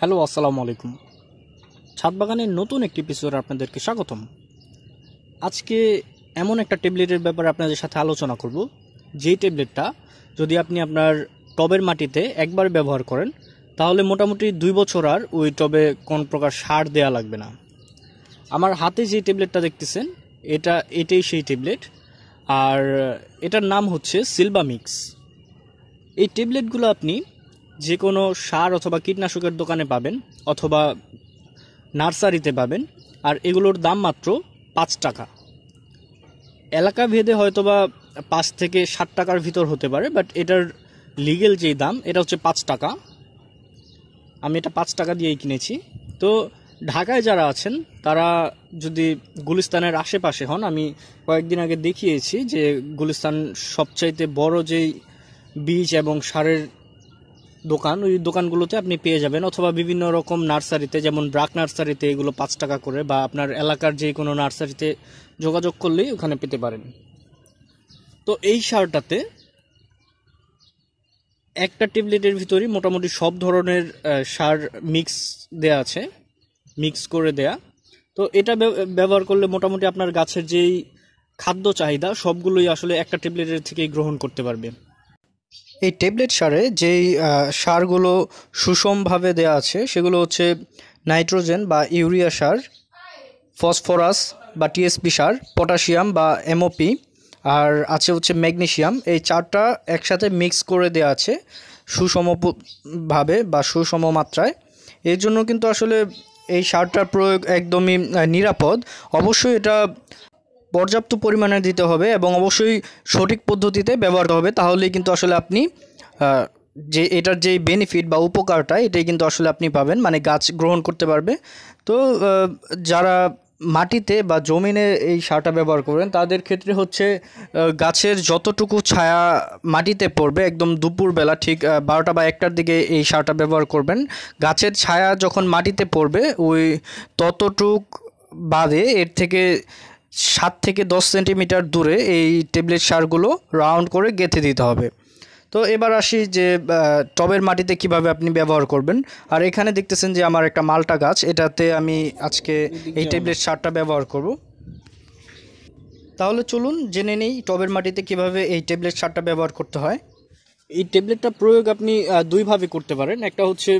hello আসসালামু আলাইকুম ছাদ বাগানের নতুন একটি পিসোড আপনাদেরকে স্বাগতম আজকে এমন একটা ট্যাবলেটের ব্যাপারে আপনাদের সাথে আলোচনা করব যেই ট্যাবলেটটা যদি আপনি আপনার টবের মাটিতে একবার ব্যবহার করেন তাহলে মোটামুটি দুই বছর আর ওই টবে কোন প্রকার সার দেয়া লাগবে না আমার হাতে যে ট্যাবলেটটা দেখতেছেন এটা এটাই সেই ট্যাবলেট আর এটার নাম হচ্ছে সিলবামিক্স এই ট্যাবলেটগুলো আপনি যে কোনো সার অথবা কীটনাশকের দোকানে পাবেন অথবা নার্সারিতে পাবেন আর এগুলোর দাম মাত্র পাঁচ টাকা এলাকা ভেদে হয়তোবা পাঁচ থেকে ষাট টাকার ভিতর হতে পারে বাট এটার লিগেল যেই দাম এটা হচ্ছে পাঁচ টাকা আমি এটা পাঁচ টাকা দিয়েই কিনেছি তো ঢাকায় যারা আছেন তারা যদি গুলিস্তানের আশেপাশে হন আমি কয়েকদিন আগে দেখিয়েছি যে গুলিস্তান সবচাইতে বড় যেই বীজ এবং সারের দোকান ওই দোকানগুলোতে আপনি পেয়ে যাবেন অথবা বিভিন্ন রকম নার্সারিতে যেমন ব্রাক নার্সারিতে এগুলো পাঁচ টাকা করে বা আপনার এলাকার যে কোনো নার্সারিতে যোগাযোগ করলেই ওখানে পেতে পারেন তো এই সারটাতে একটা টেবলেটের ভিতরই মোটামুটি সব ধরনের সার মিক্স দেয়া আছে মিক্স করে দেয়া তো এটা ব্যবহার করলে মোটামুটি আপনার গাছের যেই খাদ্য চাহিদা সবগুলোই আসলে একটা টেবলেটের থেকেই গ্রহণ করতে পারবে এই ট্যাবলেট সারে যেই সারগুলো সুষমভাবে দেয়া আছে সেগুলো হচ্ছে নাইট্রোজেন বা ইউরিয়া সার ফসফরাস বা টিএসপি সার পটাশিয়াম বা এমওপি আর আছে হচ্ছে ম্যাগনেশিয়াম এই চারটা একসাথে মিক্স করে দেওয়া আছে সুষমভাবে বা সুষম মাত্রায় এর জন্য কিন্তু আসলে এই সারটার প্রয়োগ একদমই নিরাপদ অবশ্যই এটা পর্যাপ্ত পরিমাণে দিতে হবে এবং অবশ্যই সঠিক পদ্ধতিতে ব্যবহার হবে তাহলেই কিন্তু আসলে আপনি যে এটার যে বেনিফিট বা উপকারটা এটাই কিন্তু আসলে আপনি পাবেন মানে গাছ গ্রহণ করতে পারবে তো যারা মাটিতে বা জমিনে এই সারটা ব্যবহার করেন তাদের ক্ষেত্রে হচ্ছে গাছের যতটুকু ছায়া মাটিতে পড়বে একদম দুপুরবেলা ঠিক বারোটা বা একটার দিকে এই সারটা ব্যবহার করবেন গাছের ছায়া যখন মাটিতে পড়বে ওই ততটুক বাদে এর থেকে সাত থেকে দশ সেন্টিমিটার দূরে এই টেবলেট সারগুলো রাউন্ড করে গেঁথে দিতে হবে তো এবার আসি যে টবের মাটিতে কিভাবে আপনি ব্যবহার করবেন আর এখানে দেখতেছেন যে আমার একটা মালটা গাছ এটাতে আমি আজকে এই টেবলেট সারটা ব্যবহার করব তাহলে চলুন জেনে নেই টবের মাটিতে কিভাবে এই টেবলেট সারটা ব্যবহার করতে হয় এই টেবলেটটা প্রয়োগ আপনি দুইভাবে করতে পারেন একটা হচ্ছে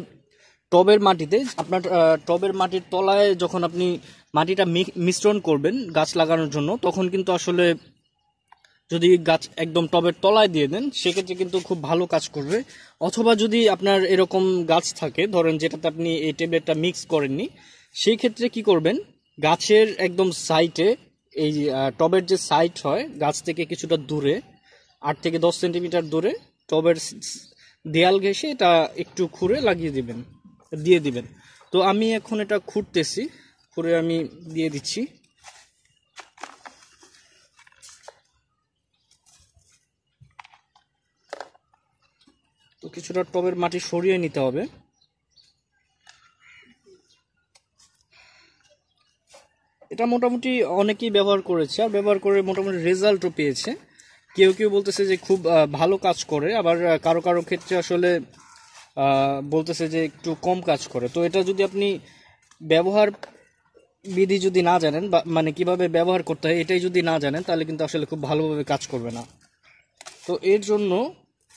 টবের মাটিতে আপনার টবের মাটির তলায় যখন আপনি মাটিটা মিশ্রণ করবেন গাছ লাগানোর জন্য তখন কিন্তু আসলে যদি গাছ একদম টবের তলায় দিয়ে দেন সেক্ষেত্রে কিন্তু খুব ভালো কাজ করবে অথবা যদি আপনার এরকম গাছ থাকে ধরেন যেটাতে আপনি এই ট্যাবলেটটা মিক্স করেননি সেই ক্ষেত্রে কি করবেন গাছের একদম সাইটে এই টবের যে সাইট হয় গাছ থেকে কিছুটা দূরে আট থেকে দশ সেন্টিমিটার দূরে টবের দেয়াল ঘেসে এটা একটু খুঁড়ে লাগিয়ে দিবেন দিয়ে দিবেন তো আমি এখন এটা খুঁড়তেছি করে আমি দিয়ে দিচ্ছি তো কিছুটা টবের মাটি সরিয়ে নিতে হবে এটা মোটামুটি অনেকেই ব্যবহার করেছে আর ব্যবহার করে মোটামুটি রেজাল্টও পেয়েছে কেউ কেউ বলতেছে যে খুব ভালো কাজ করে আবার কারো কারো ক্ষেত্রে আসলে বলতেছে যে একটু কম কাজ করে তো এটা যদি আপনি ব্যবহার বিধি যদি না জানেন বা মানে কিভাবে ব্যবহার করতে হয় এটাই যদি না জানেন তাহলে কিন্তু আসলে খুব ভালোভাবে কাজ করবে না তো এর জন্য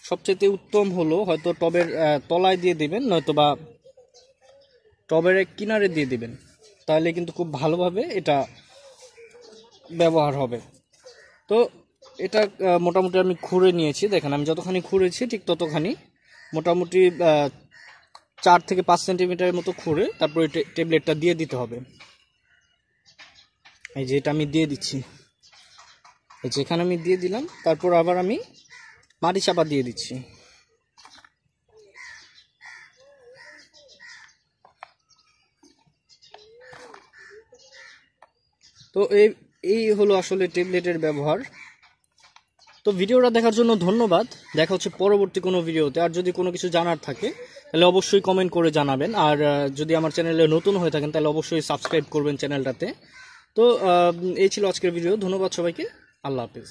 সবচেয়ে উত্তম হলো হয়তো টবের তলায় দিয়ে দেবেন নয়তো বা টবের এক কিনারে দিয়ে দেবেন তাহলে কিন্তু খুব ভালোভাবে এটা ব্যবহার হবে তো এটা মোটামুটি আমি খুঁড়ে নিয়েছি দেখেন আমি যতখানি খুঁড়েছি ঠিক ততখানি মোটামুটি চার থেকে পাঁচ সেন্টিমিটারের মতো খুঁড়ে তারপরে ট্যাবলেটটা দিয়ে দিতে হবে এই যে এটা আমি দিয়ে দিচ্ছি এই যে এখানে আমি দিয়ে দিলাম তারপর আবার আমি মাটি চাপা দিয়ে দিচ্ছি তো এই এই হলো আসলে ট্যাবলেটের ব্যবহার তো ভিডিওটা দেখার জন্য ধন্যবাদ দেখা হচ্ছে পরবর্তী কোনো ভিডিওতে আর যদি কোনো কিছু জানার থাকে তাহলে অবশ্যই কমেন্ট করে জানাবেন আর যদি আমার চ্যানেলে নতুন হয়ে থাকেন তাহলে অবশ্যই সাবস্ক্রাইব করবেন চ্যানেলটাতে তো এই ছিল আজকের ভিডিও ধন্যবাদ সবাইকে আল্লাহ হাফিজ